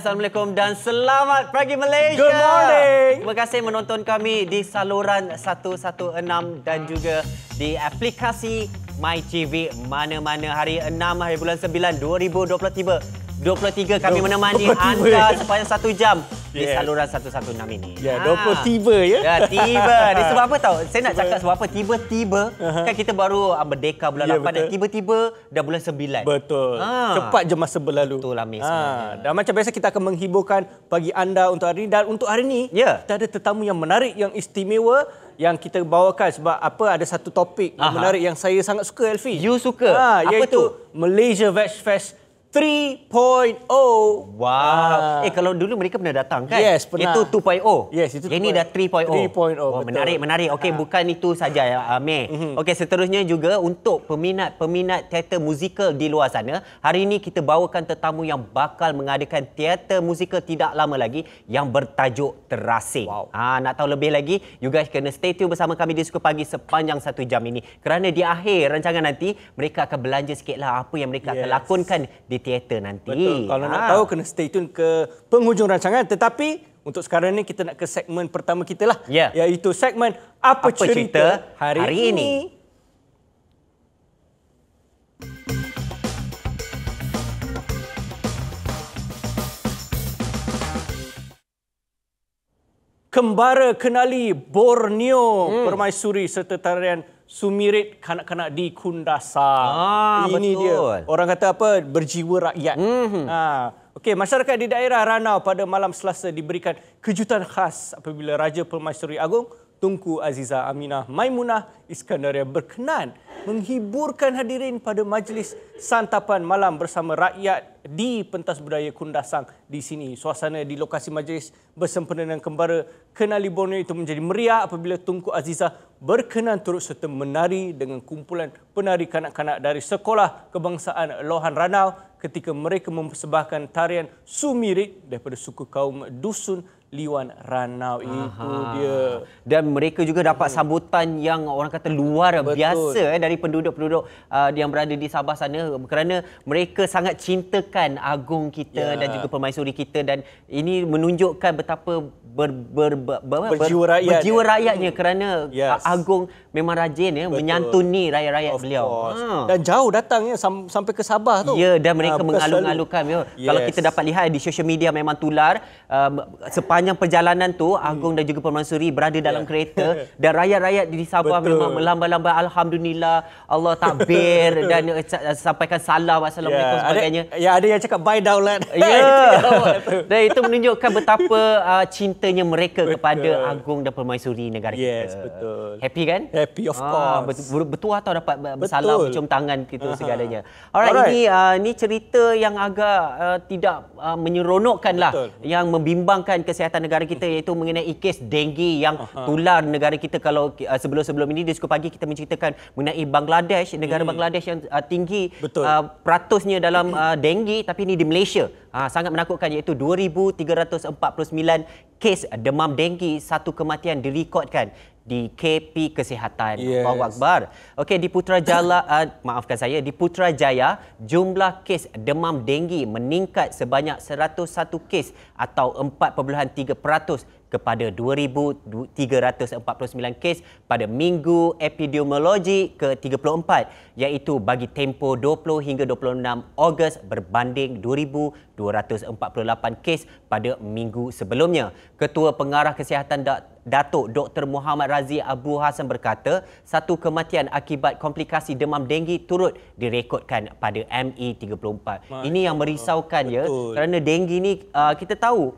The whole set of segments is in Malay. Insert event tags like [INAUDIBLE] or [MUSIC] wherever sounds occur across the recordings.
Assalamualaikum dan selamat pagi Malaysia. Good morning. Terima kasih menonton kami di saluran 116 dan juga di aplikasi MyTV mana-mana hari 6 hari bulan 9 2023. 23 kami menemani anda sepanjang satu jam. Yes. Di saluran 116 ini. Ya, yeah, 20 ha. tiba ya. Ya, tiba. [LAUGHS] Dia sebab apa tahu? Saya nak cakap sebab apa? Tiba-tiba uh -huh. kan kita baru merdeka ah, bulan yeah, 8 dan tiba-tiba dah bulan 9. Betul. Ha. Cepat je masa berlalu. Betul lah Miss. Ha. Ah, hmm. Dan macam biasa kita akan menghiburkan bagi anda untuk hari ini. Dan untuk hari ini, yeah. kita ada tetamu yang menarik, yang istimewa yang kita bawakan sebab apa ada satu topik yang menarik yang saya sangat suka Elfie. You suka? Ha, apa tu? Malaysia Veg Fest 3.0. Wow. Ah. Eh kalau dulu mereka pernah datang kan? Yes, pernah. Itu 2.0. Yes, itu. Ini dah 3.0. 3.0. Oh, menarik, menarik. Okey, ha. bukan itu saja ya, Amir. Mm -hmm. Okey, seterusnya juga untuk peminat-peminat teater musikal di luar sana, hari ini kita bawakan tetamu yang bakal mengadakan teater musikal tidak lama lagi yang bertajuk Terasing. Wow. Ha, nak tahu lebih lagi, you guys kena stay tune bersama kami di Suku Pagi sepanjang satu jam ini. Kerana di akhir rancangan nanti, mereka akan belanja sikitlah apa yang mereka yes. akan lakonkan di teater nanti. Betul. Kalau ha. nak ah. tahu kena stay tune ke penghujung rancangan tetapi untuk sekarang ni kita nak ke segmen pertama kita lah ya. iaitu segmen apa, apa cerita, cerita hari, hari ini. ini? Kembara kenali Borneo, hmm. Permaisuri serta tarian Sumirit kanak-kanak di Kundasang. Ah, Ini betul. dia. Orang kata apa? Berjiwa rakyat. Mm-hmm. Ha. Okey, masyarakat di daerah Ranau pada malam Selasa diberikan kejutan khas apabila Raja Permaisuri Agong Tunku Aziza Aminah Maimunah Iskandaria berkenan menghiburkan hadirin pada majlis santapan malam bersama rakyat di Pentas Budaya Kundasang di sini. Suasana di lokasi majlis bersempena dengan kembara Kenali Borneo itu menjadi meriah apabila Tunku Aziza berkenan turut serta menari dengan kumpulan penari kanak-kanak dari Sekolah Kebangsaan Lohan Ranau ketika mereka mempersembahkan tarian Sumirik daripada suku kaum Dusun Liwan Ranau itu dia. Dan mereka juga dapat hmm. sambutan yang orang kata luar Betul. biasa eh, dari penduduk-penduduk uh, yang berada di Sabah sana kerana mereka sangat cintakan agung kita ya. dan juga permaisuri kita dan ini menunjukkan betapa ber, ber, ber, ber, berjiwa, rakyat. berjiwa eh. rakyatnya kerana yes. agung memang rajin ya eh, menyantuni rakyat-rakyat beliau. Ha. Dan jauh datang ya sam- sampai ke Sabah tu. Ya dan mereka ha, mengalung-alungkan Yes. Ya. Kalau kita dapat lihat di social media memang tular uh, sepanjang sepanjang perjalanan tu hmm. Agung dan juga Permansuri berada ya. dalam yeah. kereta [LAUGHS] dan rakyat-rakyat di Sabah Betul. memang melambai-lambai alhamdulillah Allah takbir [LAUGHS] dan eh, eh, sampaikan salam assalamualaikum yeah. sebagainya. Ada, ya ada yang cakap bye daulat. Ya. [LAUGHS] Yeah. dan itu menunjukkan betapa uh, cintanya mereka betul. kepada Agung dan Permaisuri negara yes, kita. Yes, betul. Happy kan? Happy of ah, course. Betul atau dapat bersalam, betul. cium tangan gitu uh-huh. segalanya. Alright, Alright. ini uh, ah, ni cerita yang agak uh, tidak uh, menyeronokkanlah yang membimbangkan kesihatan kesihatan negara kita iaitu mengenai kes denggi yang tular negara kita kalau uh, sebelum-sebelum ini di suku pagi kita menceritakan mengenai Bangladesh negara hmm. Bangladesh yang uh, tinggi uh, peratusnya dalam uh, denggi tapi ini di Malaysia Ha, sangat menakutkan iaitu 2,349 kes demam denggi satu kematian direkodkan di KP Kesihatan. Yes. Allahuakbar. Okey di Putrajaya uh, [COUGHS] ah, maafkan saya di Putrajaya jumlah kes demam denggi meningkat sebanyak 101 kes atau 4.3% kepada 2,349 kes pada minggu epidemiologi ke-34 iaitu bagi tempoh 20 hingga 26 Ogos berbanding 2,248 kes pada minggu sebelumnya. Ketua Pengarah Kesihatan Dr. Datuk Dr. Muhammad Razi Abu Hassan berkata, satu kematian akibat komplikasi demam denggi turut direkodkan pada ME34. Ini yang merisaukan Betul. ya kerana denggi ni ah, kita tahu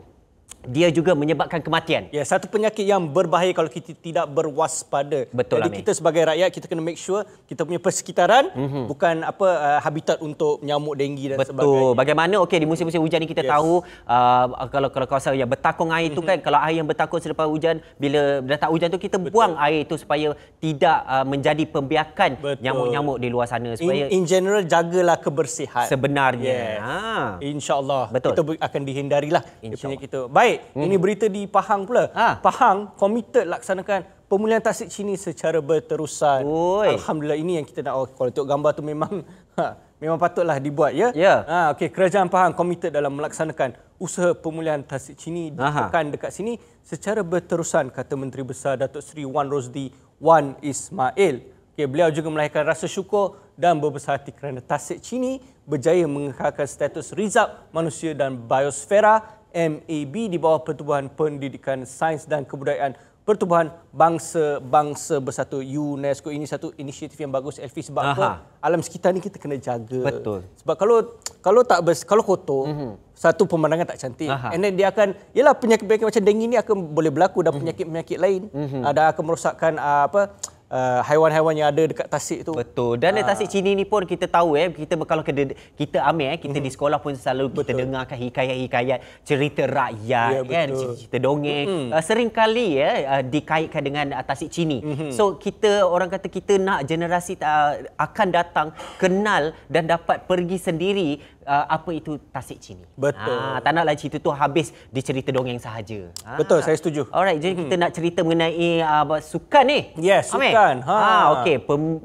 dia juga menyebabkan kematian. Ya, satu penyakit yang berbahaya kalau kita tidak berwaspada. Betul, Jadi Amir. kita sebagai rakyat kita kena make sure kita punya persekitaran mm-hmm. bukan apa uh, habitat untuk nyamuk denggi dan Betul. sebagainya. Betul. Bagaimana okey di musim-musim hujan ni kita yes. tahu uh, kalau kalau kawasan yang bertakung air mm-hmm. tu kan mhm. kalau air yang bertakung selepas hujan bila datang hujan tu kita Betul. buang air itu supaya tidak uh, menjadi pembiakan nyamuk-nyamuk di luar sana supaya in, in general jagalah kebersihan. Sebenarnya. Yes. Ha. Insya-Allah kita akan dihindarilah penyakit itu. Baik baik. Hmm. Ini berita di Pahang pula. Ha. Pahang committed laksanakan pemulihan tasik sini secara berterusan. Oi. Alhamdulillah ini yang kita nak oh, kalau tengok gambar tu memang ha, memang patutlah dibuat ya. Yeah. Ha okey kerajaan Pahang committed dalam melaksanakan usaha pemulihan tasik di pekan dekat sini secara berterusan kata Menteri Besar Datuk Seri Wan Rosdi Wan Ismail. Okay, beliau juga melahirkan rasa syukur dan berbesar hati kerana tasik sini berjaya mengekalkan status rizab manusia dan biosfera MAB di bawah Pertubuhan Pendidikan Sains dan Kebudayaan Pertubuhan Bangsa-Bangsa Bersatu UNESCO. Ini satu inisiatif yang bagus Elfi sebab apa? alam sekitar ni kita kena jaga. Betul. Sebab kalau kalau tak bers, kalau kotor, mm-hmm. satu pemandangan tak cantik. Aha. And then dia akan yalah penyakit-penyakit macam dengue ni akan boleh berlaku dan mhm. penyakit-penyakit lain mm-hmm. uh, akan merosakkan ah, apa uh, haiwan-haiwan yang ada dekat tasik tu. Betul. Dan dekat ah. tasik Cini ni pun kita tahu eh kita kalau kita kita ambil eh kita hmm. di mhm. sekolah pun selalu kita dengar dengarkan hikayat-hikayat cerita rakyat ya, kan cerita dongeng. Hmm. Uh, sering kali ya eh, uh, dikaitkan dengan uh, tasik Cini. Hmm. So kita orang kata kita nak generasi uh, akan datang kenal dan dapat pergi sendiri Uh, apa itu Tasik Cini. Betul. Ha, tak naklah cerita tu habis dicerita dongeng sahaja. Ha. Betul, ah. saya setuju. Alright, jadi hmm. kita mhm. nak cerita mengenai uh, sukan ni. Yes, Amir. sukan kan. Ha, ha okey,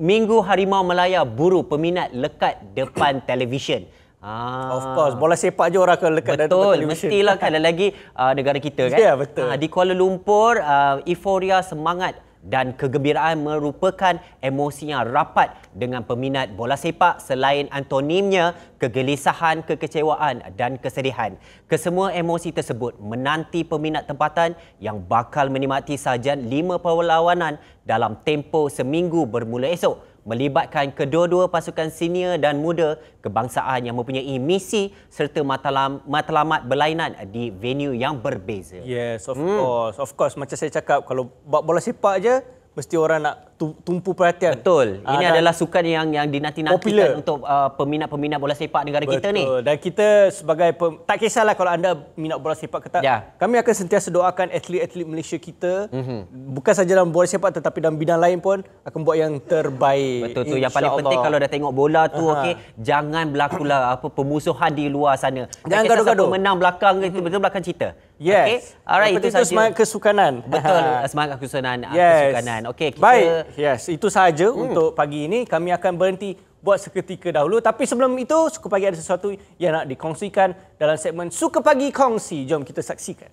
Minggu Harimau Melaya buru peminat lekat depan [COUGHS] televisyen. Ah. Of course, bola sepak je orang akan lekat betul, dalam televisyen. Betul, mestilah kan lagi uh, ah, negara kita kan. Ya, yeah, betul. Uh, di Kuala Lumpur, uh, euforia semangat dan kegembiraan merupakan emosi yang rapat dengan peminat bola sepak selain antonimnya kegelisahan, kekecewaan dan kesedihan. Kesemua emosi tersebut menanti peminat tempatan yang bakal menikmati sajian lima perlawanan dalam tempoh seminggu bermula esok melibatkan kedua-dua pasukan senior dan muda kebangsaan yang mempunyai misi serta matlam, matlamat berlainan di venue yang berbeza. Yes, of hmm. course. Of course, macam saya cakap, kalau bola sepak je, mesti orang nak tumpu perhatian. Betul. Ah, Ini adalah sukan yang yang dinanti-nantikan untuk uh, peminat-peminat bola sepak negara Betul. kita ni. Betul. Dan kita sebagai pem- tak kisahlah kalau anda minat bola sepak ke tak. Ya. Kami akan sentiasa doakan atlet-atlet Malaysia kita mm-hmm. bukan saja dalam bola sepak tetapi dalam bidang lain pun akan buat yang terbaik. Betul tu. Yang paling penting kalau dah tengok bola tu uh okey, jangan berlakulah apa pemusuhan di luar sana. Jangan gaduh-gaduh. Menang belakang itu betul belakang cerita. Yes. Okay. Alright itu, itu semangat kesukanan. Betul. [LAUGHS] Semangat kesukanan. Ah, yes. Kesukanan. Okay. Kita... Baik. Yes. Itu sahaja hmm. untuk pagi ini. Kami akan berhenti buat seketika dahulu. Tapi sebelum itu, Suka Pagi ada sesuatu yang nak dikongsikan dalam segmen Suka Pagi Kongsi. Jom kita saksikan.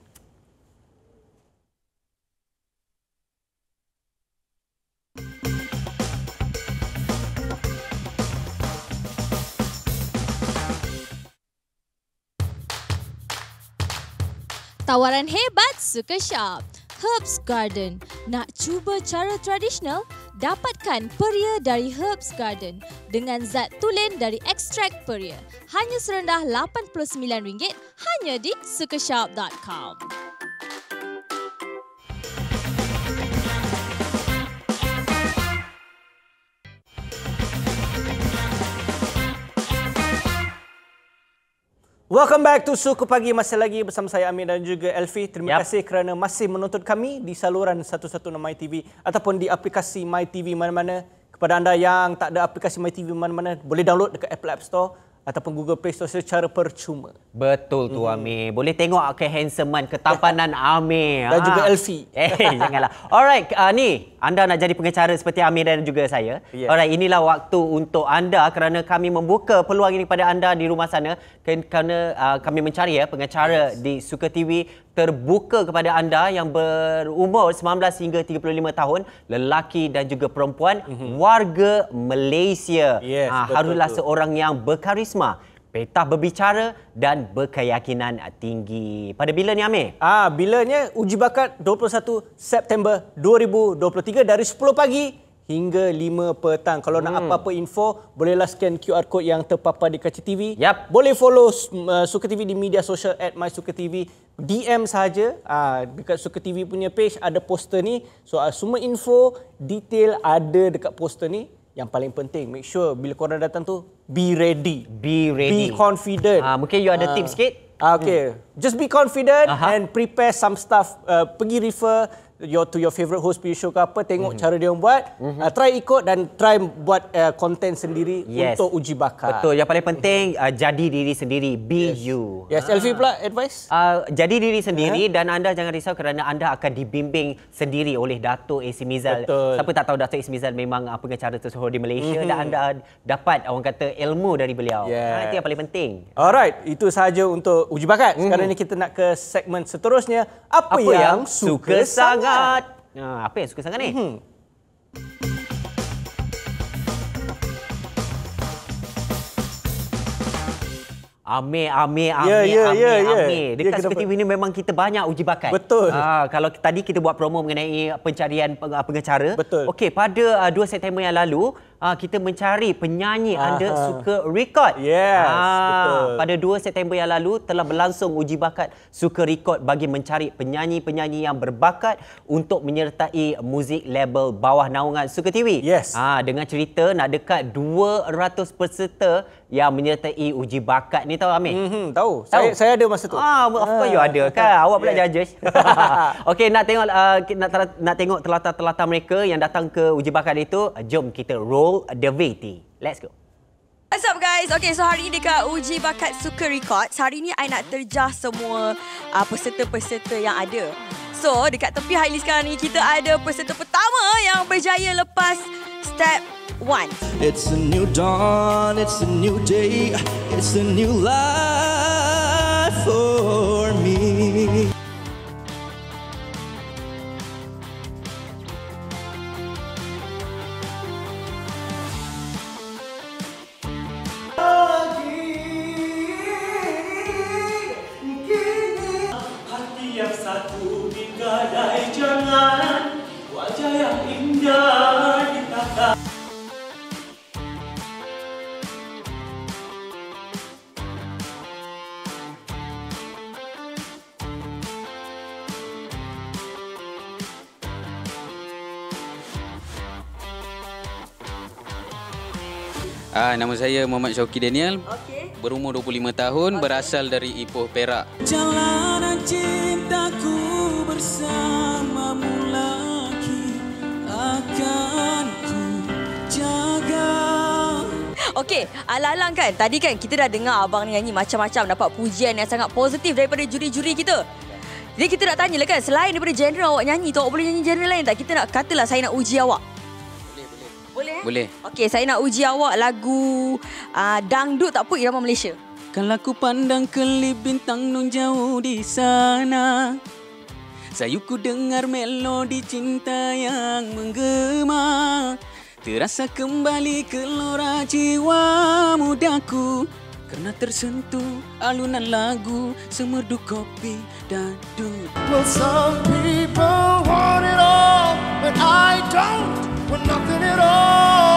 Tawaran hebat suka shop. Herbs Garden. Nak cuba cara tradisional? Dapatkan peria dari Herbs Garden dengan zat tulen dari ekstrak peria. Hanya serendah RM89 hanya di sukashop.com. Welcome back to Suku Pagi. Masih lagi bersama saya Amir dan juga Elfi. Terima yep. kasih kerana masih menonton kami di saluran 116 MyTV ataupun di aplikasi MyTV mana-mana. Kepada anda yang tak ada aplikasi MyTV mana-mana, boleh download dekat Apple App Store ataupun Google Play Store secara percuma. Betul tu mm-hmm. Amir. Boleh tengok ke Handsomean, ketampanan [LAUGHS] Amir. Dan ha. juga ah. LC. [LAUGHS] Eh, janganlah. Alright, uh, ni anda nak jadi pengacara seperti Amir dan juga saya. Yeah. Alright, inilah waktu untuk anda kerana kami membuka peluang ini kepada anda di rumah sana kerana uh, kami mencari ya pengacara yes. di Suka TV terbuka kepada anda yang berumur 19 hingga 35 tahun lelaki dan juga perempuan mm-hmm. warga Malaysia yes, ha, ah, haruslah seorang yang berkarisma petah berbicara dan berkeyakinan tinggi pada bila ni Amir? ah bilanya uji bakat 21 September 2023 dari 10 pagi hingga 5 petang. Kalau hmm. nak apa-apa info, bolehlah scan QR code yang terpapar di kaca TV. Yep. Boleh follow uh, Suka TV di media sosial at MySukaTV. DM sahaja uh, dekat Suka TV punya page ada poster ni. So uh, semua info, detail ada dekat poster ni. Yang paling penting, make sure bila korang datang tu, be ready. Be ready. Be confident. Uh, mungkin you ada uh. tip sikit. Okay, hmm. just be confident uh-huh. and prepare some stuff. Uh, pergi refer your to your favorite host punya show ke apa tengok mm-hmm. cara dia orang buat mm-hmm. uh, try ikut dan try buat uh, content sendiri yes. untuk uji bakat betul yang paling penting uh, jadi diri sendiri be yes. you yes ah. pula advice uh, jadi diri sendiri uh dan anda jangan risau kerana anda akan dibimbing sendiri oleh Dato AC Mizal betul. siapa tak tahu Dato AC Mizal memang uh, pengacara tersohor di Malaysia mm-hmm. dan anda dapat orang kata ilmu dari beliau yeah. uh, itu yang paling penting alright itu sahaja untuk uji bakat mm-hmm. sekarang mhm. ni kita nak ke segmen seterusnya apa, apa yang, yang suka sangat sangat. Ha, apa yang suka sangat ni? Mm-hmm. ame, ame, ame. yeah, yeah, Amir, yeah, yeah. Amir. Ya, ya, ya, Dekat yeah, Seketi ini memang kita banyak uji bakat. Betul. Ha, kalau tadi kita buat promo mengenai pencarian pengacara. Betul. Okey, pada uh, ah, 2 September yang lalu, uh, kita mencari penyanyi uh -huh. anda suka rekod. Yes, uh, betul. Pada 2 September yang lalu telah berlangsung uji bakat suka rekod bagi mencari penyanyi-penyanyi yang berbakat untuk menyertai muzik label bawah naungan Suka TV. Yes. Uh, dengan cerita nak dekat 200 peserta yang menyertai uji bakat ni tahu Amir? Mm -hmm, tahu. tahu. Saya, saya ada masa tu. Ah, of course uh, you ada kan. Awak pula yeah. judges. [LAUGHS] Okey nak tengok uh, nak, nak tengok telata-telata mereka yang datang ke uji bakat itu. Jom kita roll The Devity. Let's go. What's up guys? Okay, so hari ni dekat Uji Bakat Suka Records. Hari ni I nak terjah semua uh, peserta-peserta yang ada. So, dekat tepi highlist sekarang ni kita ada peserta pertama yang berjaya lepas step one. It's a new dawn, it's a new day, it's a new life. Oh. jangan wajah yang indah di Ah, nama saya Muhammad Syauki Daniel. Okay. Berumur 25 tahun, okay. berasal dari Ipoh, Perak. Jalan Okey, alang-alang kan tadi kan kita dah dengar abang ni nyanyi macam-macam dapat pujian yang sangat positif daripada juri-juri kita. Jadi kita nak tanyalah kan selain daripada genre awak nyanyi tu awak boleh nyanyi genre lain tak? Kita nak katalah saya nak uji awak. Boleh, boleh. Boleh? Eh? Boleh. Okey, saya nak uji awak lagu uh, dangdut tak apa irama Malaysia. Kalau ku pandang ke bintang nun jauh di sana Sayu ku dengar melodi cinta yang menggemar Terasa kembali kelora jiwa mudaku Kerana tersentuh alunan lagu Semerdu kopi dan duduk Well some people want it all But I don't want nothing at all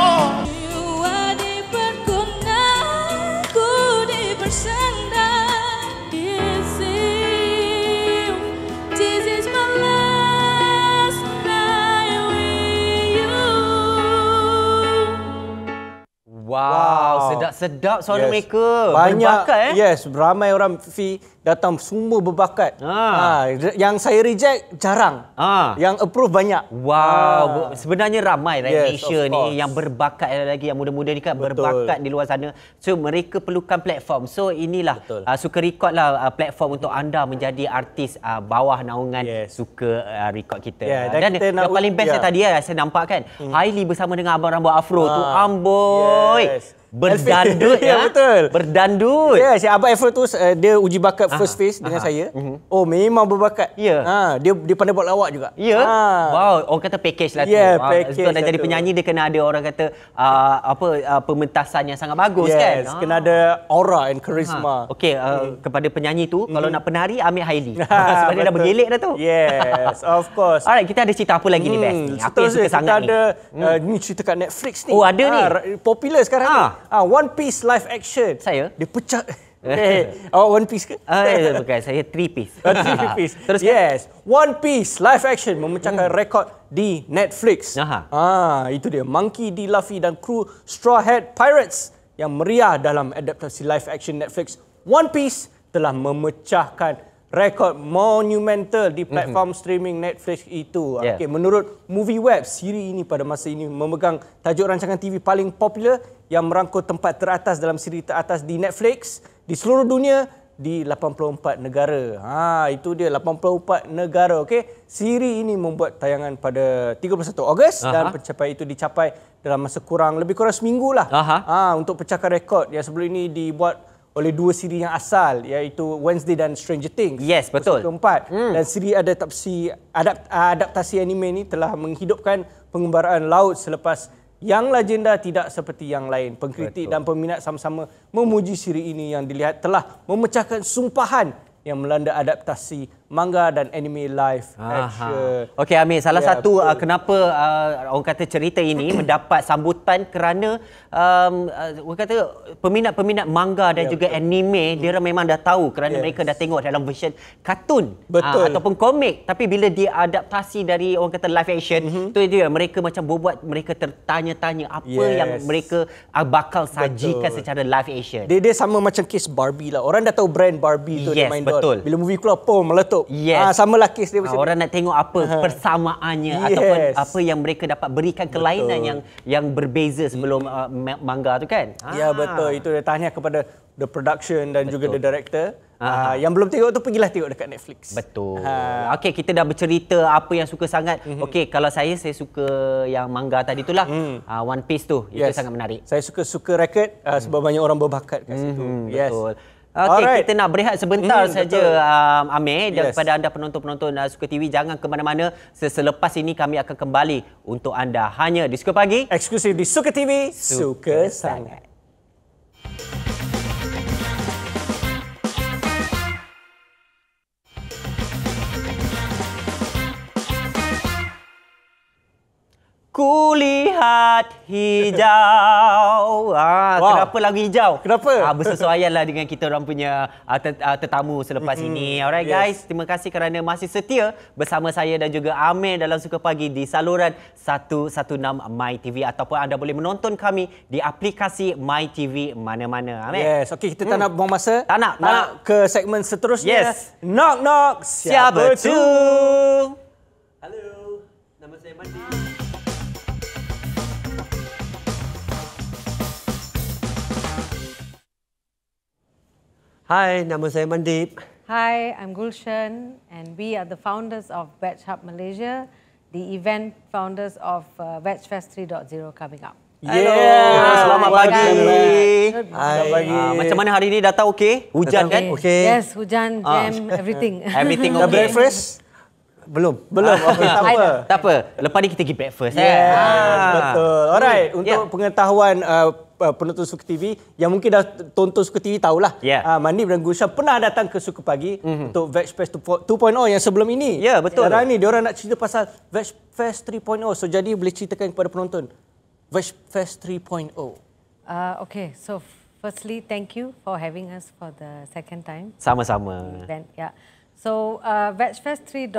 Wow, sedap-sedap wow. suara yes. mereka. Banyak, berbakat eh. Yes, ramai orang fee datang semua berbakat. Ah, ha, yang saya reject jarang. Ah, yang approve banyak. Wow, ha. sebenarnya ramai lah yes, Malaysia ni yang berbakat lagi yang muda-muda ni kan Betul. berbakat di luar sana. So mereka perlukan platform. So inilah uh, suka record lah uh, platform untuk anda menjadi artis uh, bawah naungan yes. suka uh, record kita. Yeah, dan kita yang paling best yeah. tadi ya saya nampak kan, hmm. Haili bersama dengan abang rambut afro ha. tu ah, ambo. Yeah. hoy. Berdandut ya. [LAUGHS] ya betul. Berdandut. Ya, si Abang Eiffel tu uh, dia uji bakat first aha, phase dengan aha. saya. Uh-huh. Oh, memang berbakat. Ya. Yeah. Ha, dia dia pandai buat lawak juga. Ya. Yeah. Ha. Wow, orang kata package lah yeah, tu. Ya, package. Wow. So, dah jadi penyanyi dia kena ada orang kata uh, apa uh, pementasan yang sangat bagus yes, kan. Kena ha. ada ah. aura and charisma. Ha. Okey, uh, hmm. kepada penyanyi tu hmm. kalau nak penari ambil Haili. [LAUGHS] [LAUGHS] Sebab dia dah bergelek dah tu. Yes, of course. Alright, kita ada cerita apa lagi hmm. ni best ni? Apa yang suka kita sangat ni? Kita ada hmm. eh, ni cerita kat Netflix ni. Oh, ada ni. Popular sekarang ni. Ah, One Piece live action. Saya? Dia pecah. Okay. [LAUGHS] Eh, oh, One Piece ke? Ah, uh, bukan. Saya Three Piece. Uh, three [LAUGHS] Piece. Terus kan? yes. One Piece live action memecahkan hmm. rekod di Netflix. Aha. Ah, itu dia. Monkey D. Luffy dan kru Straw Hat Pirates yang meriah dalam adaptasi live action Netflix One Piece telah memecahkan rekod monumental di mhm. platform mm-hmm. streaming Netflix itu. Yeah. Ya. Okay, menurut MovieWeb, siri ini pada masa ini memegang tajuk rancangan TV paling popular yang merangkul tempat teratas dalam siri teratas di Netflix di seluruh dunia di 84 negara. Ha itu dia 84 negara okey. Siri ini membuat tayangan pada 31 Ogos dan pencapaian itu dicapai dalam masa kurang lebih kurang seminggu lah. Aha. Ha untuk pecahkan rekod yang sebelum ini dibuat oleh dua siri yang asal iaitu Wednesday dan Stranger Things. Yes, betul. Hmm. Dan siri adaptasi adapt, adaptasi anime ini telah menghidupkan pengembaraan laut selepas yang legenda tidak seperti yang lain. Pengkritik Betul. dan peminat sama-sama memuji siri ini yang dilihat telah memecahkan sumpahan yang melanda adaptasi manga dan anime live action. Okey Amir, salah yeah, satu uh, kenapa uh, orang kata cerita ini [CLEARS THROAT] mendapat sambutan kerana um, uh, orang kata peminat-peminat manga dan yeah, juga betul. anime hmm. dia memang dah tahu kerana yes. mereka dah tengok dalam version kartun betul. Uh, ataupun komik tapi bila dia adaptasi dari orang kata live action mm-hmm. tu dia mereka macam buat mereka tertanya-tanya apa yes. yang mereka uh, bakal sajikan betul. secara live action. Dia dia sama macam kes Barbie lah. Orang dah tahu brand Barbie tu yes, dia main betul. Doll. Bila movie keluar pom meletup tutup. Yes. Ha, sama lah kes dia ha, Orang nak tengok apa persamaannya yes. ataupun apa yang mereka dapat berikan kelainan betul. yang yang berbeza sebelum hmm. Ah, uh, manga tu kan? Ya betul. Itu dia tahniah kepada the production dan betul. juga the director. Uh, yang belum tengok tu pergilah tengok dekat Netflix. Betul. Ha. Okey kita dah bercerita apa yang suka sangat. Mm-hmm. Okey kalau saya saya suka yang manga tadi itulah. Hmm. Ah mm. uh, One Piece tu yes. itu sangat menarik. Saya suka suka record uh, sebab mm. banyak orang berbakat kat mm-hmm. Yes. Betul. Okey, kita nak berehat sebentar mm, saja um, Amir dan yes. kepada anda penonton-penonton uh, Suka TV jangan ke mana-mana selepas ini kami akan kembali untuk anda hanya di Suka Pagi eksklusif di Suka TV Suka, Suka Sangat. sangat. Kulihat hijau. [LAUGHS] Ah, wow. Kenapa lagu hijau? Kenapa? Ah, lah dengan kita orang punya ah, ter, ah, tetamu selepas mm-hmm. ini. Alright yes. guys, terima kasih kerana masih setia bersama saya dan juga Amir dalam Suka Pagi di saluran 116 MyTV ataupun anda boleh menonton kami di aplikasi MyTV mana-mana. Amir. Yes, okay, kita tak hmm. nak buang masa. Tak nak. Tak nak ke segmen seterusnya. Yes. Knock knock. Siapa, tu? Hello. Nama saya Mandi. Hi, nama saya Mandip. Hi, I'm Gulshan and we are the founders of Batch Hub Malaysia, the event founders of uh, Batch Fest 3.0 coming up. Yeah. Hello. Selamat pagi. Hai. Pagi. Uh, macam mana hari ini datang okey? Hujan okay. kan? Okay. Yes, hujan, ah. jam, uh. everything. [LAUGHS] Everything okay. The breakfast? Belum. Belum. Ah, okay, tak apa. Tak apa. Lepas ni kita pergi breakfast. Yeah. Eh. Ah. Betul. Alright, ya. untuk yeah. pengetahuan uh, uh, penonton Suka TV yang mungkin dah tonton Suka TV tahulah. Yeah. Uh, ah, Mandi dan Gusha pernah datang ke Suka Pagi mm-hmm. untuk Veg Fest 2.0 yang sebelum ini. Ya, yeah, betul. Sekarang ni dia orang nak cerita pasal Veg Fest 3.0. So, jadi boleh ceritakan kepada penonton Veg Fest 3.0. Uh, okay, so firstly, thank you for having us for the second time. Sama-sama. Then, yeah. So, uh, VegFest 3.0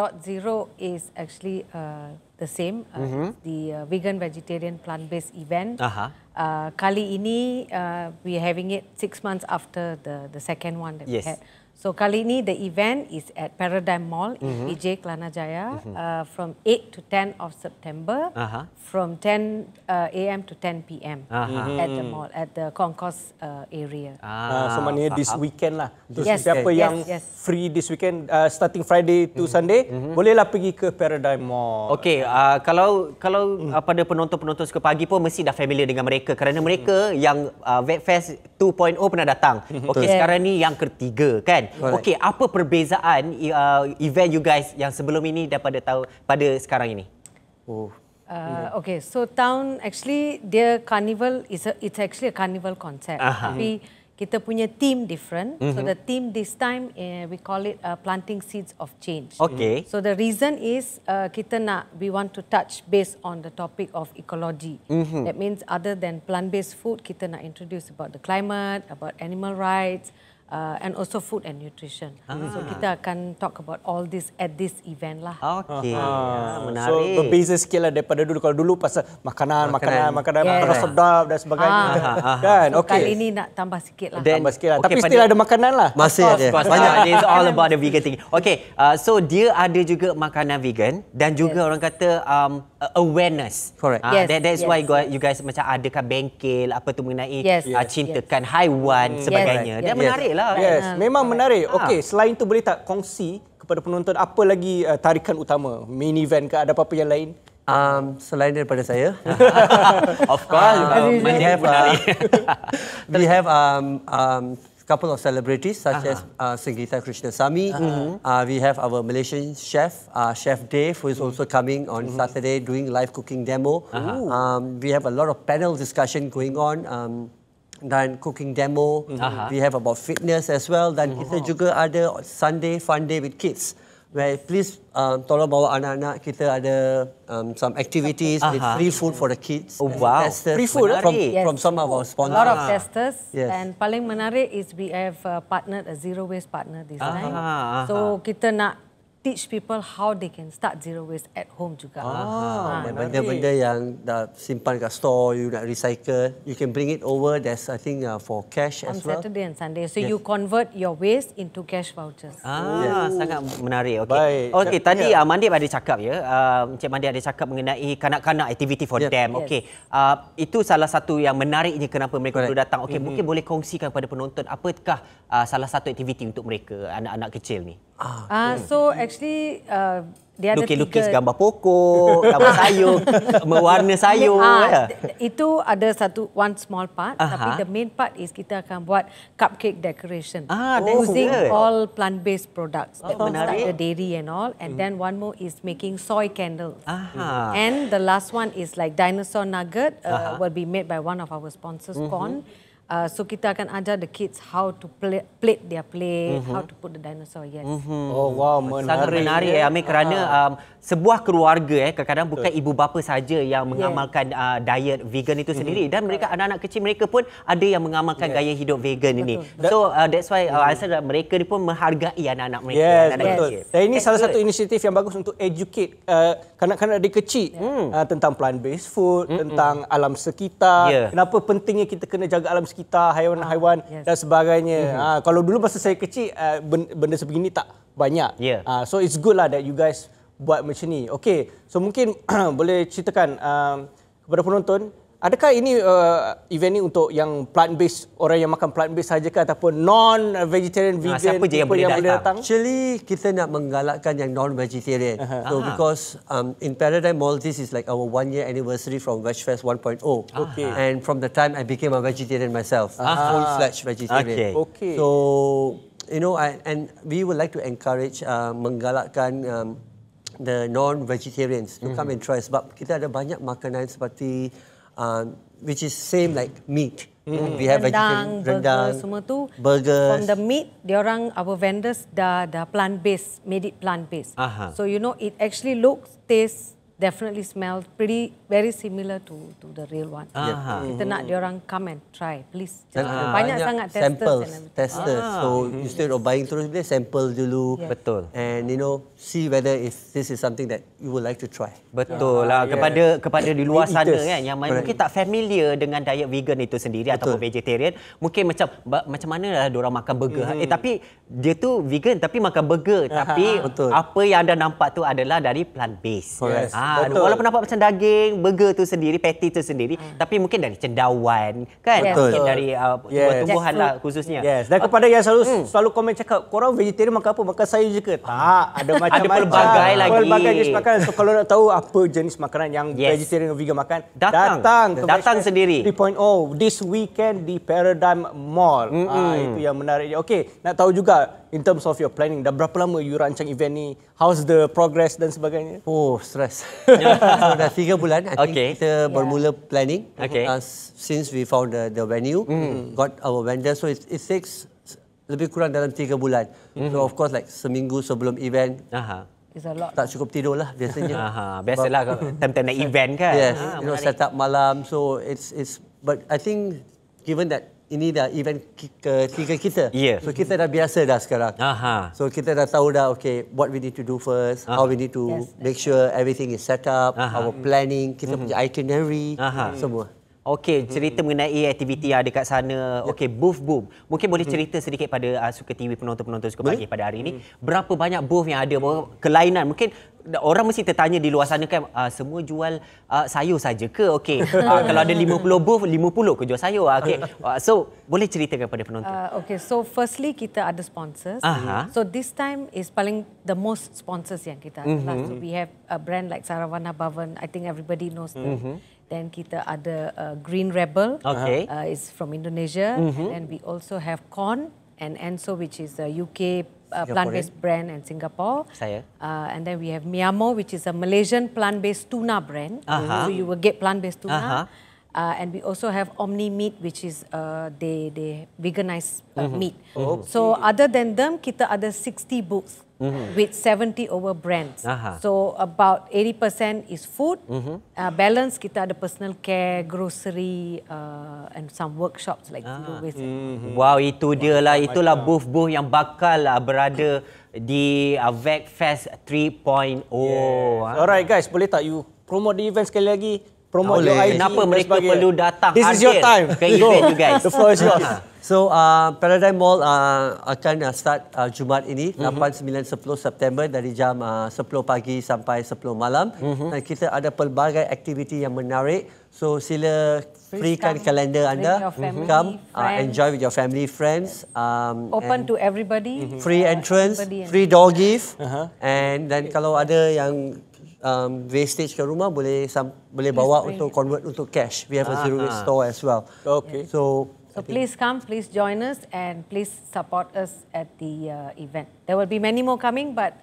is actually uh, the same, uh, mm-hmm. the uh, vegan, vegetarian, plant-based event. Uh-huh uh, kali ini uh, we having it six months after the the second one that yes. we had. So kali ini the event is at Paradigm Mall mm-hmm. PJ Kelana Jaya mm-hmm. uh, from 8 to 10 of September uh-huh. from 10 uh, AM to 10 PM uh-huh. at the mall at the concourse uh, area. Ah, uh, so maknanya this weekend lah. So yes, siapa yes, yang yes. free this weekend uh, starting Friday to mm-hmm. Sunday mm-hmm. bolehlah pergi ke Paradigm Mall. Okay, uh, kalau kalau mm. uh, pada penonton-penonton suka pagi pun mesti dah familiar dengan mereka kerana mereka mm. yang uh, Vet Fest 2.0 pernah datang. [LAUGHS] Okay, yeah. sekarang ni yang ketiga kan. Correct. Okay, apa perbezaan uh, event you guys yang sebelum ini daripada tahu pada sekarang ini? Oh. Uh, okay, so town actually dia carnival is a, it's actually a carnival concept. Aha. Tapi kita punya team different. Mm-hmm. So mhm. the team this time uh, we call it uh, planting seeds of change. Okay. So the reason is uh, kita nak we want to touch based on the topic of ecology. Mm-hmm. That means other than plant-based food, kita nak introduce about the climate, about animal rights uh, and also food and nutrition. Ah. So kita akan talk about all this at this event lah. Okay. Ah. ah. ah menarik. So berbeza sikit lah daripada dulu. Kalau dulu pasal makanan, makanan, makanan, makanan, yeah. makanan sedap dan sebagainya. Ah. ah kan? So, okay. Kali ini nak tambah sikit lah. Then, tambah sikit lah. Okay, Tapi still ada makanan lah. Masih ada. Banyak. Uh, it's all about the vegan thing. Okay. Uh, so dia ada juga makanan vegan dan juga yes. orang kata um, awareness. Correct. Uh, yes. that, that's yes. why you guys, you guys macam adakan bengkel apa tu mengenai yes. uh, cintakan yes. haiwan hmm. sebagainya. Yes. Dan yes. menarik lah lah kan. Yes, memang ha. menarik. Ah. Okey, selain tu boleh tak kongsi kepada penonton apa lagi uh, tarikan utama? Main event ke ada apa-apa yang lain? Um, selain daripada saya. [LAUGHS] of course, um, um, we have uh, [LAUGHS] we have um um couple of celebrities such uh-huh. as uh, Sangeeta Krishnasamy. Uh-huh. Uh, we have our Malaysian chef, uh, Chef Dave, who is uh-huh. also coming on uh-huh. Saturday doing live cooking demo. Uh-huh. Um, we have a lot of panel discussion going on. Um, dan cooking demo. Uh-huh. We have about fitness as well dan uh-huh. kita juga ada Sunday fun day with kids. Where please um, tolong bawa anak-anak kita ada um, some activities uh-huh. with free food for the kids. Oh, wow. Testers. Free food eh? menarik. from yes. from some of our sponsors. A lot of testers. Yes. And paling menarik is we have uh, partnered a zero waste partner design. Uh-huh. So kita nak teach people how they can start zero waste at home juga. Ah, ah, benda-benda yang dah simpan kat store, you nak recycle, you can bring it over. That's I think uh, for cash as well. On Saturday and Sunday, so you convert your waste into cash vouchers. Ah, sangat menarik. Okay, okay. Tadi yeah. Uh, ada cakap ya, uh, Encik Mandi ada cakap mengenai kanak-kanak activity for ya. them. Okay, itu salah satu yang menariknya kenapa mereka perlu datang. Okay, mm-hmm. mungkin boleh kongsikan kepada penonton apakah uh, salah satu aktiviti untuk mereka anak-anak kecil ni. Ah, uh, so actually uh, dia ada lukis-lukis gambar pokok, gambar [LAUGHS] sayur, mewarna sayur. Ha, ya. Itu ada satu one small part, Aha. tapi the main part is kita akan buat cupcake decoration ah, using oh, all plant-based products. Oh, menarik. Like the dairy and all, and mm. then one more is making soy candles. Aha. And the last one is like dinosaur nugget uh, will be made by one of our sponsors, mm-hmm. Corn. Uh, so kita akan ajar the kids how to play, plate their plate, mm -hmm. how mhm. to put the dinosaur. Yes. Mm -hmm. Oh wow, menarik. Sangat menarik ya. eh, Amir kerana uh ah. -huh. um, sebuah keluarga eh kadang-kadang bukan ibu bapa saja yang mengamalkan uh, diet vegan itu mhm. sendiri mm -hmm. dan mereka anak-anak kecil mereka pun ada yang mengamalkan yeah. gaya hidup vegan ini. That, so uh, that's why uh, mm -hmm. mereka ni pun menghargai anak-anak mereka. Yes, anak -anak betul. Yes. Dan ini that's salah good. satu inisiatif yang bagus untuk educate uh, kanak-kanak uh, dari kecil yeah. uh, tentang plant based food, mm -hmm. tentang alam sekitar, yeah. kenapa pentingnya kita kena jaga alam sekitar kita haiwan-haiwan ah, yes. dan sebagainya. Mm -hmm. uh, kalau dulu masa saya kecil uh, benda sebegini tak banyak. Yeah. Ya. Uh, so it's good lah that you guys buat macam ni. Okay, so mungkin [CLEARS THROAT] boleh ceritakan uh, kepada penonton Adakah ini uh, event ini untuk yang plant based orang yang makan plant based saja ke ataupun non vegetarian ah, vegan ha, siapa yang, boleh, yang boleh datang? Actually kita nak menggalakkan yang non vegetarian. Uh-huh. So uh-huh. because um, in Paradigm Mall this is like our one year anniversary from VegFest 1.0. Okay. Uh-huh. And from the time I became a vegetarian myself, uh-huh. full fledged vegetarian. Okay. okay. So you know I, and we would like to encourage uh, menggalakkan um, the non vegetarians to mm-hmm. come and try sebab kita ada banyak makanan seperti Uh, which is same like meat. Mm. We have rendang, rendang, burger, semua tu. Burgers. From the meat, dia orang our vendors dah dah plant based, made it plant based. Aha. So you know it actually looks, tastes, definitely smells pretty very similar to to the real one. Aha. Mm-hmm. Kita mm-hmm. nak dia orang come and try, please. Dan, ah, banyak, banyak sangat samples, testers. Samples, testers. Ah. So mm-hmm. instead of buying terus, dia sample dulu. Yes. Betul. And you know, see whether if this is something that you would like to try. Betul ah, lah. Yeah. Kepada kepada di luar sana kan yang mungkin tak familiar dengan diet vegan itu sendiri Betul. ataupun vegetarian, mungkin macam macam mana lah orang makan burger. mm Eh tapi dia tu vegan tapi makan burger. tapi Betul. apa yang anda nampak tu adalah dari plant based. Yes. Ha, ah, Betul. Walaupun nampak macam daging, burger tu sendiri, patty tu sendiri, mm. tapi mungkin dari cendawan kan? Yes. Betul. Mungkin dari uh, yes. tumbuhan lah khususnya. Yes. Dan kepada uh, yang selalu mm. selalu komen cakap, korang vegetarian makan apa? Makan sayur je ke? Tak. Ada [LAUGHS] macam ada pelbagai lagi. Pelbagai jenis makanan. So kalau nak tahu apa jenis makanan yang yes. vegetarian dan vegan makan, datang. Datang, ke datang sendiri. 3.0 this weekend di Paradigm Mall. Mm-hmm. Ha, itu yang menarik. Okay, nak tahu juga in terms of your planning, dah berapa lama you rancang event ni? How's the progress dan sebagainya? Oh, stress. [LAUGHS] [LAUGHS] so, dah 3 bulan. I okay. Think kita yeah. bermula planning. Okay. Uh, since we found the, the venue, mm. got our vendor. So it, it takes lebih kurang dalam tiga bulan. Mm-hmm. So mhm. of course like seminggu sebelum event. Aha. Tak cukup tidur lah biasanya. [LAUGHS] Biasalah kalau time-time nak event kan. Yes. Ha, you know, set up malam. So it's it's but I think given that ini dah event ketiga kita. Yeah. So kita dah biasa dah sekarang. Aha. So kita dah tahu dah okay what we need to do first, Aha. how we need to yes, make sure everything is set up, Aha. our planning, kita mm-hmm. punya itinerary Aha. semua. Okey, cerita hmm. mengenai aktiviti yang ada kat sana. Ya. Okey, booth boom. Mungkin boleh hmm. cerita sedikit pada uh, suka TV penonton-penonton suka pagi pada hari ini. Hmm. Berapa banyak booth yang ada? Kelainan mungkin orang mesti tertanya di luar sana kan uh, semua jual uh, sayur saja ke? Okey. [LAUGHS] Uh, kalau ada 50 booth, 50 ke jual sayur? Okey. [LAUGHS] Uh, so, boleh cerita kepada penonton. Uh, okay, so firstly kita ada sponsors. Uh-huh. So this time is paling the most sponsors yang kita ada. Uh-huh. So, mhm. we have a brand like Saravana Bhavan. I think everybody knows them. Mhm. Uh-huh. Then kita ada uh, Green Rebel. Okay. Uh, is from Indonesia. Mm-hmm. And then we also have Corn and Enso, which is a UK uh, plant-based brand in Singapore. Saya. Uh, and then we have Miamo, which is a Malaysian plant-based tuna brand. Uh-huh. So you will get plant-based tuna. Uh-huh. Uh, and we also have Omni Meat, which is uh, the, the veganized uh, mm-hmm. meat. Okay. Mm-hmm. So other than them, kita ada 60 books hmm with 70 over brands. Aha. So about 80% is food. Mm-hmm. Uh, balance kita ada personal care, grocery uh, and some workshops like ah. with. Mm-hmm. Wow, itu dia lah. Itulah booth-booth yang bakal uh, berada di uh, Fest 3.0. Yes. Alright guys, boleh tak you promote the event sekali lagi? promote Boleh. your IG. Kenapa mereka sebagainya. perlu datang This is your time. ke event you [LAUGHS] guys. The floor is yours. [LAUGHS] So uh, Paradigm Mall uh, akan uh, start uh, Jumaat ini mm-hmm. 8, 9, 10 September dari jam uh, 10 pagi sampai 10 malam mm-hmm. dan kita ada pelbagai aktiviti yang menarik. So sila freekan kalender anda, come uh, enjoy with your family friends. Um, Open to everybody. Mhm. Free entrance, free door gift, uh-huh. and then kalau ada yang um, wastage ke rumah boleh boleh bawa please untuk bring. convert untuk cash. We have a zero waste ah, ah. store as well. Okay. So, so please come, please join us and please support us at the uh, event. There will be many more coming, but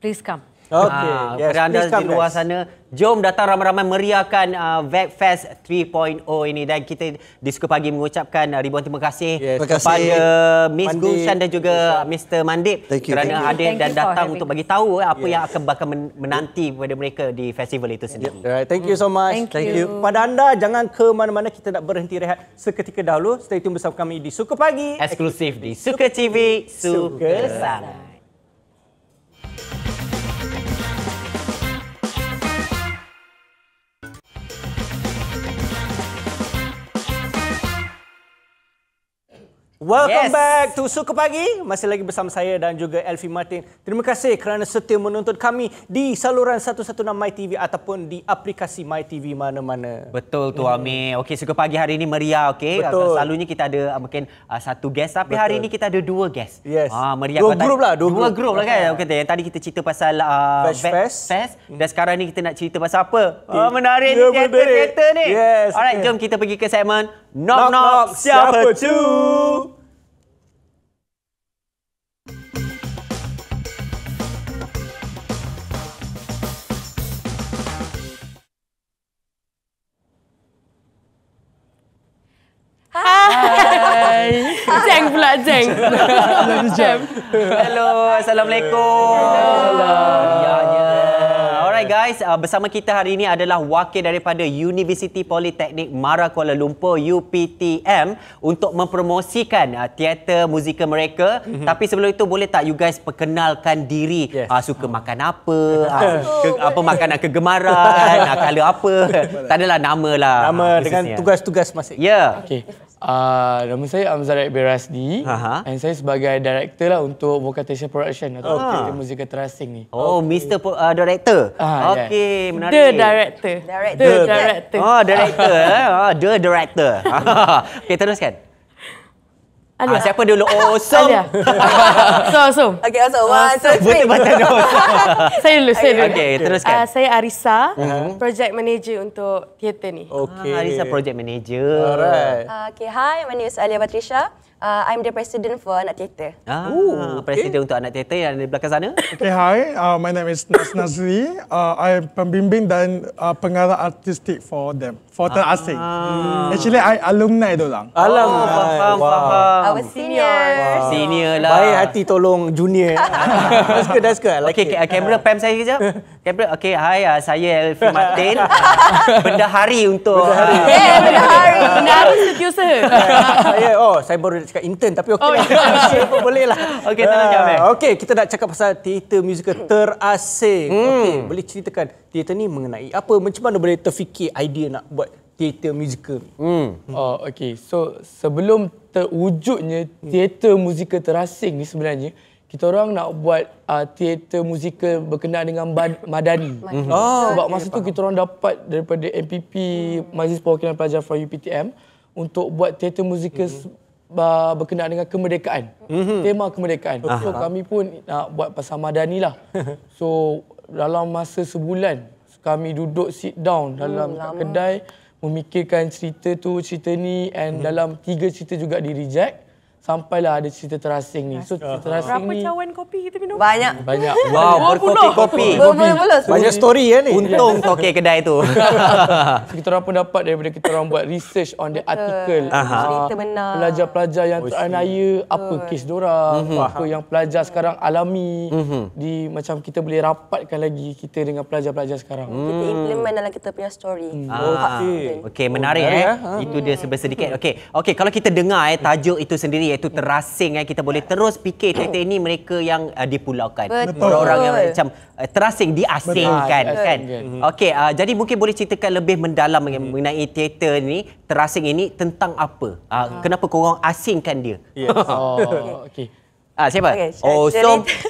please come. Okay. Uh, ah, yes, anda di luar guys. sana, jom datang ramai-ramai meriahkan uh, ah, VEGFest 3.0 ini. Dan kita di suka pagi mengucapkan uh, ribuan terima kasih yes. kepada Miss Gulshan dan juga Mr. Mandip thank you, kerana ada dan datang untuk bagi tahu apa yes. yang akan bakal menanti pada mereka di festival itu sendiri. Yeah. Right. Thank you so much. Thank, thank you. you. Pada anda, jangan ke mana-mana. Kita nak berhenti rehat seketika dahulu. Stay tune bersama kami di Suka Pagi. Eksklusif di Suka TV. Suka, Suka. Sana. Welcome yes. back to Suka Pagi. Masih lagi bersama saya dan juga Elfie Martin. Terima kasih kerana setia menonton kami di saluran 116 MyTV ataupun di aplikasi MyTV mana-mana. Betul tu Amir. Hmm. Okey, Suka Pagi hari ini meriah. Okay? Betul. Selalunya kita ada ah, mungkin uh, satu guest tapi Betul. hari ini kita ada dua guest. Yes. Ah, meriah. Dua grup lah. Dua, dua grup lah kan. Okay, yang tadi kita cerita pasal uh, ah, Fetch Fest. Fest. Fest. Hmm. Dan sekarang ni kita nak cerita pasal apa? Okay. Oh, menarik ni. Yeah, kereta-kereta ni. Yes. Alright, okay. jom kita pergi ke segmen Knock knock, siapa tu? Hai. Zeng pula Zeng. Hello, Assalamualaikum. Hello. Ya, ya. Alright guys, uh, bersama kita hari ini adalah wakil daripada University Polytechnic Mara Kuala Lumpur UPTM untuk mempromosikan uh, teater muzikal mereka. Mm-hmm. Tapi sebelum itu boleh tak you guys perkenalkan diri? Yes. Uh, suka oh. makan apa? Uh, [LAUGHS] ke, apa makanan kegemaran? uh, [LAUGHS] apa? tak adalah nama lah. Nama uh, dengan tugas-tugas masing. Ya. Yeah. Okay. Ah, nama saya Amzarek Berasdi Aha. and saya sebagai director lah untuk vocational production atau okay. Ah. okay. musical terasing ni. Oh, okay. Mr. Po, uh, director. Ah, Okey, yeah. menarik. The director. Director. The director. Oh, director. eh. the director. [LAUGHS] Okay, teruskan. Ah, siapa dulu? Oh, [LAUGHS] Som. Alia. [LAUGHS] so, Som. Okay, oh, Som. Uh, oh, so, Som. [LAUGHS] saya dulu, saya dulu. Okay, teruskan. Uh, saya Arisa, uh mm-hmm. -huh. project manager untuk teater ni. Okay. Ah, Arisa, project manager. Alright. Uh, okay, hi. My name is Alia Patricia. Uh, I'm the president for anak teater. Ah, Ooh, president untuk anak teater yang di belakang sana. Okay, hi. Uh, my name is Nas Nazri. Uh, I'm pembimbing dan uh, pengarah artistik for them. For ter ah. asing. Ah. Actually, I alumni dorang. Alumni. Oh, faham, wow. faham. Our senior. Wow. Senior lah. Baik hati tolong junior. [LAUGHS] that's good, that's good. Like okay, uh, camera uh, pam saya saja. [LAUGHS] Camera, okay, hi. Uh, saya Elfie Martin. [LAUGHS] Uh, Benda hari untuk... Benda hari. Uh, eh, Benda hari. Benda hari. Saya, oh, saya baru cakap intern tapi okey oh, lah. Yeah. [LAUGHS] Siapa boleh lah. Okey, tak nak jawab. Ah, okey, kita nak cakap pasal teater musical terasing. Hmm. Okey, boleh ceritakan teater ni mengenai apa? Macam mana boleh terfikir idea nak buat teater musical ni? Hmm. hmm. Oh, okey. So, sebelum terwujudnya hmm. teater hmm. musical terasing ni sebenarnya, kita orang nak buat uh, teater musikal berkenaan dengan Bad- Madani. Oh, sebab masa tu kita orang dapat daripada MPP Majlis Perwakilan Pelajar for UPTM untuk buat teater musikal mm-hmm uh, berkenaan dengan kemerdekaan. Mm-hmm. Tema kemerdekaan. So, so kami pun nak buat pasal Madani lah. [LAUGHS] So dalam masa sebulan kami duduk sit down hmm, dalam hmm, kedai memikirkan cerita tu, cerita ni and hmm dalam tiga cerita juga di reject sampailah ada cerita terasing ni. So cerita uh terasing Berapa ni. Berapa cawan kopi kita minum? Banyak. Banyak. [LAUGHS] Wow, berkopi-kopi. Banyak story ya ni. Untung toke kedai tu. so, [LAUGHS] kita orang pun dapat daripada kita orang buat research on the article. Ah, cerita benar. Pelajar-pelajar yang teranaya apa kes diorang. Mm-hmm. Apa yang pelajar sekarang alami. Mm-hmm. Di macam kita boleh rapatkan lagi kita dengan pelajar-pelajar sekarang. Hmm. Kita implement dalam kita punya story. Hmm. Ah. Oh, okey. Okey, menarik eh. Ya. Itu hmm. dia sebesar sedikit. Okey. Okey, kalau kita dengar eh tajuk itu sendiri eh, iaitu terasing eh kita boleh terus fikir [COUGHS] titik ini mereka yang uh, dipulaukan orang-orang yang macam uh, terasing diasingkan Betul. kan, kan? Mm-hmm. okey uh, jadi mungkin boleh ceritakan lebih mendalam hmm. mengenai teater ni terasing ini tentang apa uh, kenapa kau orang asingkan dia yes. [LAUGHS] oh okey Ah siapa? Okay, oh,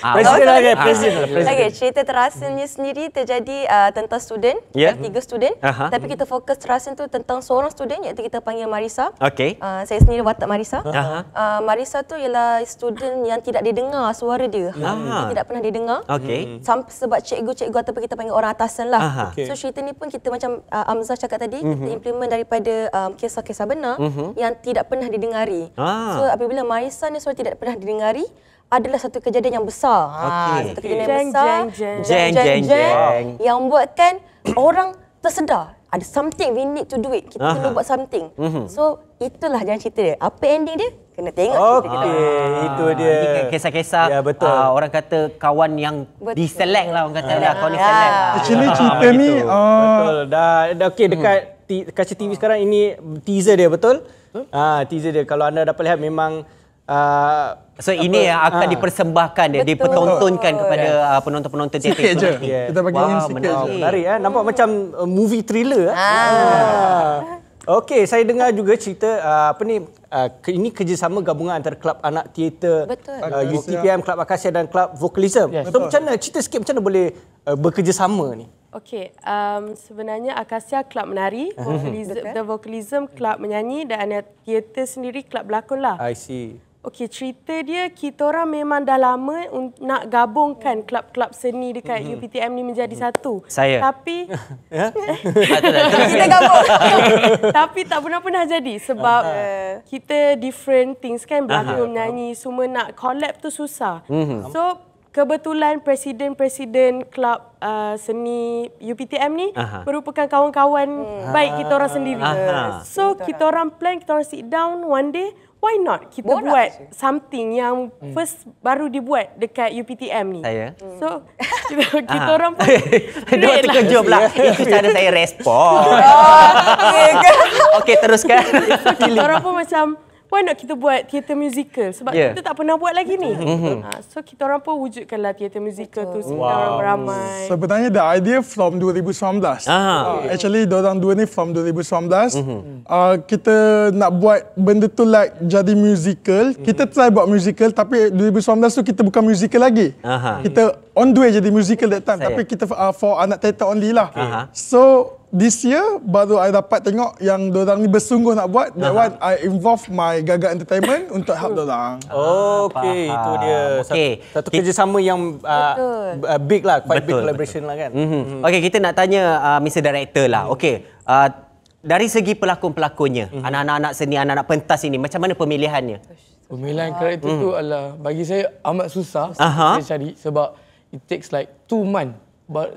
ah, [LAUGHS] presiden oh, lagi, ah, presiden. Okay, cerita terasanya sendiri terjadi uh, tentang student, yeah. Ya. tiga student. Uh -huh. Tapi kita fokus terasa tu tentang seorang student iaitu kita panggil Marisa. Okay. Uh, ah, saya sendiri watak Marisa. Uh -huh. uh, Marisa tu ialah student yang tidak didengar suara dia. Uh -huh. dia tidak pernah didengar. Okay. Hmm. Sampai sebab cikgu-cikgu ataupun kita panggil orang atasan lah. Uh -huh. okay. So cerita ni pun kita macam uh, Amza cakap tadi, uh -huh. kita mhm. implement daripada kisah-kisah um, benar uh mhm. -huh. yang tidak pernah didengari. Uh -huh. So apabila Marisa ni suara tidak pernah didengari, adalah satu kejadian yang besar. Ha, okay. Satu kejadian okay. yang besar. Jeng, jeng, jeng. Jeng, jeng, jeng. Yang buatkan [CLEARS THROAT] orang tersedar. Ada something we need to do it. Kita perlu buat something. Mm -hmm. So, itulah jangan cerita dia. Apa ending dia? Kena tengok okay. cerita kita. Okay, ah. itu dia. Ini kan kisah-kisah ya, uh, orang kata kawan yang di lah orang kata. Ya. Lah, kawan yang ah. select. Lah. Actually, cerita ya. ni... Betul. Dah, dah okay, hmm. dekat hmm. kaca TV sekarang ini teaser dia, betul? Ah, teaser dia. Kalau anda dapat lihat memang... Ah, so apa, ini yang akan uh, dipersembahkan betul. dipertontonkan kepada yes. uh, penonton-penonton TikTok. Yes. Kita bagi wow, sikit je. Menarik eh. Nampak hmm. macam uh, movie thriller eh. Ah. Uh. saya dengar juga cerita uh, apa ni uh, ini kerjasama gabungan antara kelab anak teater Uh, UTPM Kelab Akasia dan Kelab Vocalism. Yes. So macam mana cerita sikit macam mana boleh uh, bekerjasama ni? Okey, um, sebenarnya Akasia Club menari, vocalism, The Vocalism Club menyanyi dan Anya Theater sendiri Club berlakon lah. I see. Okey, cerita dia kita orang memang dah lama nak gabungkan kelab-kelab seni dekat mm-hmm. UPTM ni menjadi mm-hmm. satu. Saya. Tapi [LAUGHS] ya? [LAUGHS] kita gabung. [LAUGHS] Tapi tak pernah pernah jadi sebab uh-huh. kita different things kan, berlakon uh-huh. nyanyi, semua nak collab tu susah. Mm-hmm. So kebetulan presiden-presiden kelab uh, ah, seni UPTM ni uh merupakan kawan-kawan uh baik kita orang sendiri. uh So kita orang plan kita orang sit down one day why not kita Bo buat nak. something yang hmm. first baru dibuat dekat UPTM ni. Saya. Hmm. So [LAUGHS] kita, kita ah. orang pun [LAUGHS] dia terkejut pula. Lah. [LAUGHS] Itu cara saya respon. Oh, Okey, teruskan. kita orang pun macam why not kita buat teater musical sebab yeah. kita tak pernah buat lagi ni. Mm-hmm. Ha, so kita orang pun wujudkanlah teater musical Betul. tu sehingga wow. orang ramai. Sebenarnya the idea from 2019. Ah. Uh, okay. Actually dorang dua ni from 2019. Mm-hmm. Uh, kita nak buat benda tu like jadi musical. Mm-hmm. Kita try buat musical tapi 2019 tu kita bukan musical lagi. Aha. Kita on the way jadi musical that time Saya. tapi kita uh, for anak teater only lah. Okay. So this year baru I dapat tengok yang dorang ni bersungguh nak buat that uh-huh. one I involve my Gaga Entertainment untuk help dorang. Oh okey itu dia. Okay. Satu, satu kerjasama yang uh, uh, big lah, quite betul, big collaboration betul. lah kan. Mm-hmm. Mm-hmm. Okey kita nak tanya uh, Mr Director lah. Hmm. Okay, Uh, dari segi pelakon-pelakonnya, mm-hmm. anak-anak seni, anak-anak pentas ini macam mana pemilihannya? Pemilihan karakter mm. adalah bagi saya amat susah uh-huh. saya cari sebab it takes like two months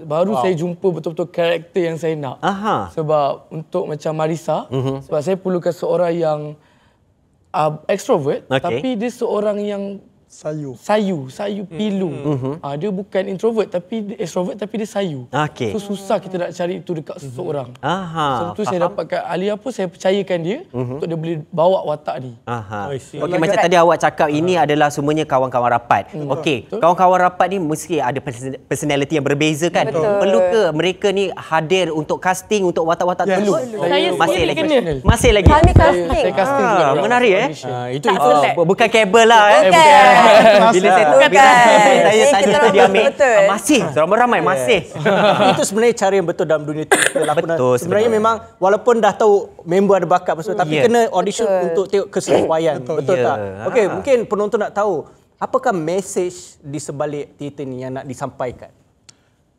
baru wow. saya jumpa betul-betul karakter yang saya nak. Aha. Sebab untuk macam Marisa, uh-huh. Mhm. sebab saya perlukan seorang yang uh, extrovert okay. tapi dia seorang yang Sayu. Sayu, sayu hmm. pilu. Hmm. uh dia bukan introvert tapi extrovert tapi dia sayu. Okay. So susah kita nak cari itu dekat uh-huh. seseorang. Aha. So tu saya dapatkan Alia pun saya percayakan dia uh-huh. untuk dia boleh bawa watak ni. Aha. Oh, Okey macam tadi awak cakap uh ini adalah semuanya kawan-kawan rapat. Hmm. Okey. Kawan-kawan rapat ni mesti ada personality yang berbeza kan? Betul. Perlu ke mereka ni hadir untuk casting untuk watak-watak yes. perlu? Oh, saya masih lagi. Masih lagi. Kami casting. Saya, saya casting. Ah, menarik eh. Uh, itu itu uh, bukan kabel lah eh. Okay. Bukan bila saya tu kan saya tanya kita dia ambil ah, masih ramai ramai masih [LAUGHS] itu sebenarnya cara yang betul dalam dunia teater sebenarnya memang walaupun dah tahu member ada bakat tapi kena audition untuk tengok kesesuaian betul ya. tak okey ah. mungkin penonton nak tahu apakah message di sebalik teater ni yang nak disampaikan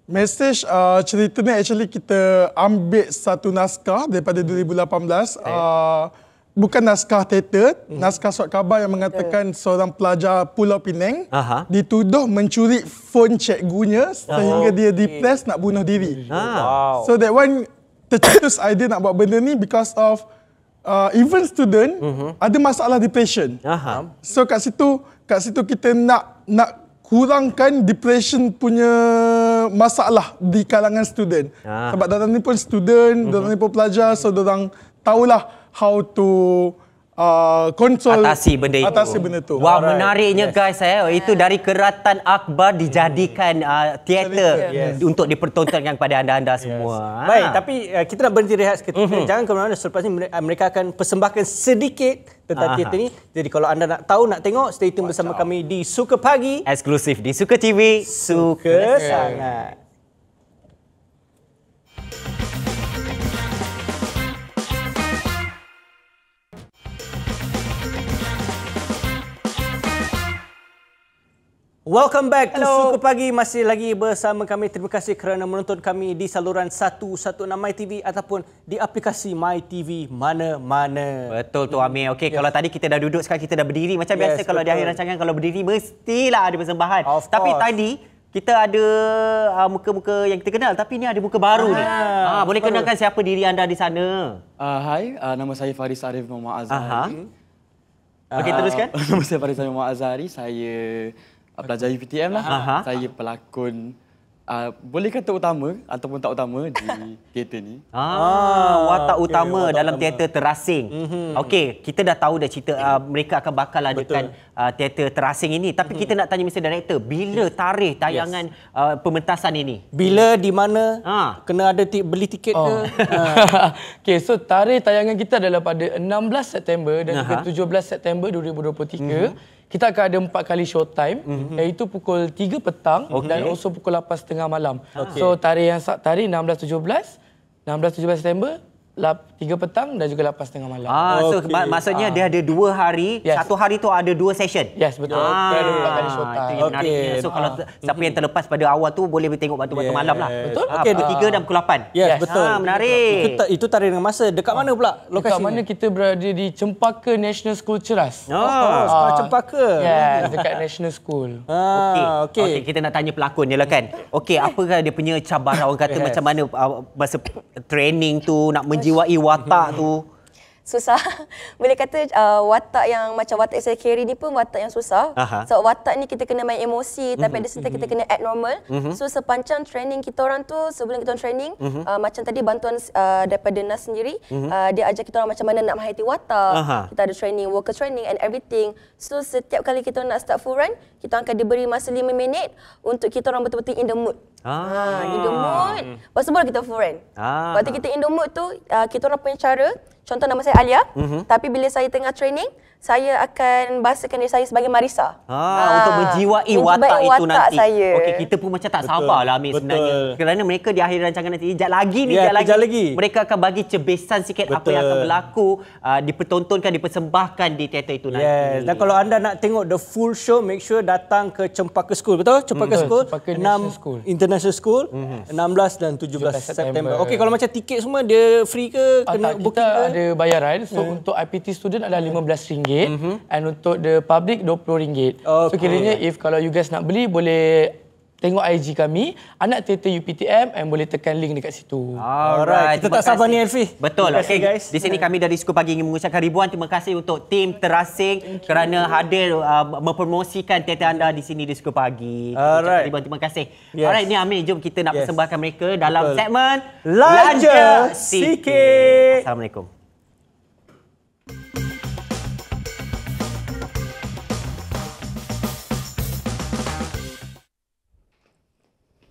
Message uh, cerita ni actually kita ambil satu naskah daripada 2018 uh, bukan naskah teater, hmm. naskah surat khabar yang mengatakan yeah. seorang pelajar Pulau Pinang Aha. dituduh mencuri phone cikgunya sehingga oh. dia depressed nak bunuh diri. Ah. Wow. So that one tercetus idea nak buat benda ni because of uh, even student uh-huh. ada masalah depression. Aha. So kat situ kat situ kita nak nak kurangkan depression punya masalah di kalangan student. Ah. Sebab datang ni pun student, uh-huh. datang ni pun pelajar, so datang tahulah how to Uh, konsol atasi benda itu. Atasi benda itu. Wow, Alright. menariknya yes. guys eh. Itu dari keratan akbar dijadikan uh, teater yes. untuk dipertontonkan kepada anda-anda semua. Yes. Ah. Baik, ha. tapi uh, kita nak berhenti rehat seketika. Mm-hmm. Jangan ke mana-mana selepas ini uh, mereka akan persembahkan sedikit tentang Aha. teater ini. Jadi kalau anda nak tahu, nak tengok, stay tune Watch bersama out. kami di Suka Pagi. Eksklusif di Suka TV. Suka, Suka sangat. sangat. Welcome back Hello. to Suku Pagi. Masih lagi bersama kami. Terima kasih kerana menonton kami di saluran 116 MyTV ataupun di aplikasi MyTV mana-mana. Betul tu Amir. Okay, yes. Kalau tadi kita dah duduk, sekarang kita dah berdiri. Macam yes, biasa betul. kalau di akhir rancangan, kalau berdiri mestilah ada persembahan. Of Tapi course. tadi kita ada uh, muka-muka yang kita kenal tapi ni ada muka baru ah, ni. Ha ah, boleh kenalkan siapa diri anda di sana? Uh, hai, uh, nama saya Faris Arif Muhammad Azhari. Okay, teruskan. Uh, [LAUGHS] nama saya Faris Arif Muhammad Azhari. Saya aku. pelajar UPTM lah. Aha. Saya pelakon uh, boleh kata utama ataupun tak utama di teater ni. Ah, ah watak utama watak dalam utama. teater terasing. Mm-hmm. Okey, kita dah tahu dah cerita uh, mereka akan bakal adakan uh, ah, teater terasing ini. Tapi mm-hmm. kita mhm. nak tanya Mr. Director, bila tarikh tayangan yes. uh, pementasan ini? Bila, di mana, ha. kena ada t- beli tiket oh. ke? [LAUGHS] Okey, so tarikh tayangan kita adalah pada 16 September dan uh-huh. 17 September 2023. Mm-hmm kita akan ada empat kali showtime mm-hmm. iaitu pukul 3 petang okay. dan also pukul 8.30 malam. Okay. So tarikh yang tarikh 16 17 16 17 September tiga petang dan juga lapas tengah malam. Ah, oh, okay. So maksudnya ah. dia ada dua hari, yes. satu hari tu ada dua session? Yes, betul. Ah, Pada 4 kali shota. Okay. So kalau ah. siapa yang terlepas pada awal tu boleh tengok batu-batu yes. malam lah. Betul. Ah, okay. tiga 3 dan pukul 8. Yes, yes. betul. Ah, menarik. Itu, itu tarik dengan masa. Dekat ah. mana pula lokasi Dekat mana kita berada di Cempaka National School Ceras. Oh, ah. ah. Cempaka. Yes, dekat National School. [LAUGHS] Ah, okay. Okay. okay. Kita nak tanya pelakon je lah kan. Okay, apakah dia punya cabaran orang kata yes. macam mana uh, masa training tu nak menjelaskan menjiwai watak mhm. tu? Susah. [LAUGHS] Boleh kata uh, watak yang macam watak yang saya carry ni pun watak yang susah. Aha. So watak ni kita kena main emosi tapi mm-hmm. ada sentuh kita mhm. kena act normal. Mm-hmm. So sepanjang training kita orang tu, sebelum kita orang training, mm-hmm. uh, macam tadi bantuan uh, daripada Nas sendiri, mm-hmm. uh, dia ajar kita orang macam mana nak menghayati watak. Aha. Kita ada training, worker training and everything. So setiap kali kita nak start full run, kita akan diberi masa lima minit untuk kita orang betul-betul in the mood. Ah, ha, in the mood. Lepas hmm. tu kita full rent. Ah. Waktu kita in the mood tu, uh, kita orang punya cara, contoh nama saya Alia, uh-huh. tapi bila saya tengah training, saya akan bahasakan diri saya sebagai Marisa. Ha, ah, ah, ha. untuk menjiwai watak, watak itu watak nanti. Okey, kita pun macam tak lah, Amir sebenarnya. Kerana mereka di akhir rancangan nanti, jap lagi ni, ya, lagi, lagi. Mereka akan bagi cebesan sikit Betul. apa yang akan berlaku, uh, dipertontonkan, dipersembahkan di teater itu nanti. Dan kalau anda nak tengok the full show, make sure datang ke Cempaka School. Betul? Hmm, Cempaka hmm. School. Cempaka International School. International School. Hmm. 16 dan 17, 17 September. Okey, kalau macam tiket semua, dia free ke? Kena ah, tak, kita ke? ada bayaran. So, hmm. untuk IPT student adalah hmm. RM15 mm-hmm. and untuk the public RM20. Okay. So kiranya if kalau you guys nak beli boleh tengok IG kami anak teater UPTM and boleh tekan link dekat situ. Alright. Kita tak sabar ni Elfi. Betul. okay guys. Di sini kami dari Sku Pagi ingin mengucapkan ribuan terima kasih untuk team Terasing kerana hadir uh, mempromosikan teater anda di sini di Sku Pagi. Alright. Ribuan terima kasih. Yes. Alright ni Amir jom kita nak yes. persembahkan mereka dalam Betul. segmen Lanja CK. Assalamualaikum.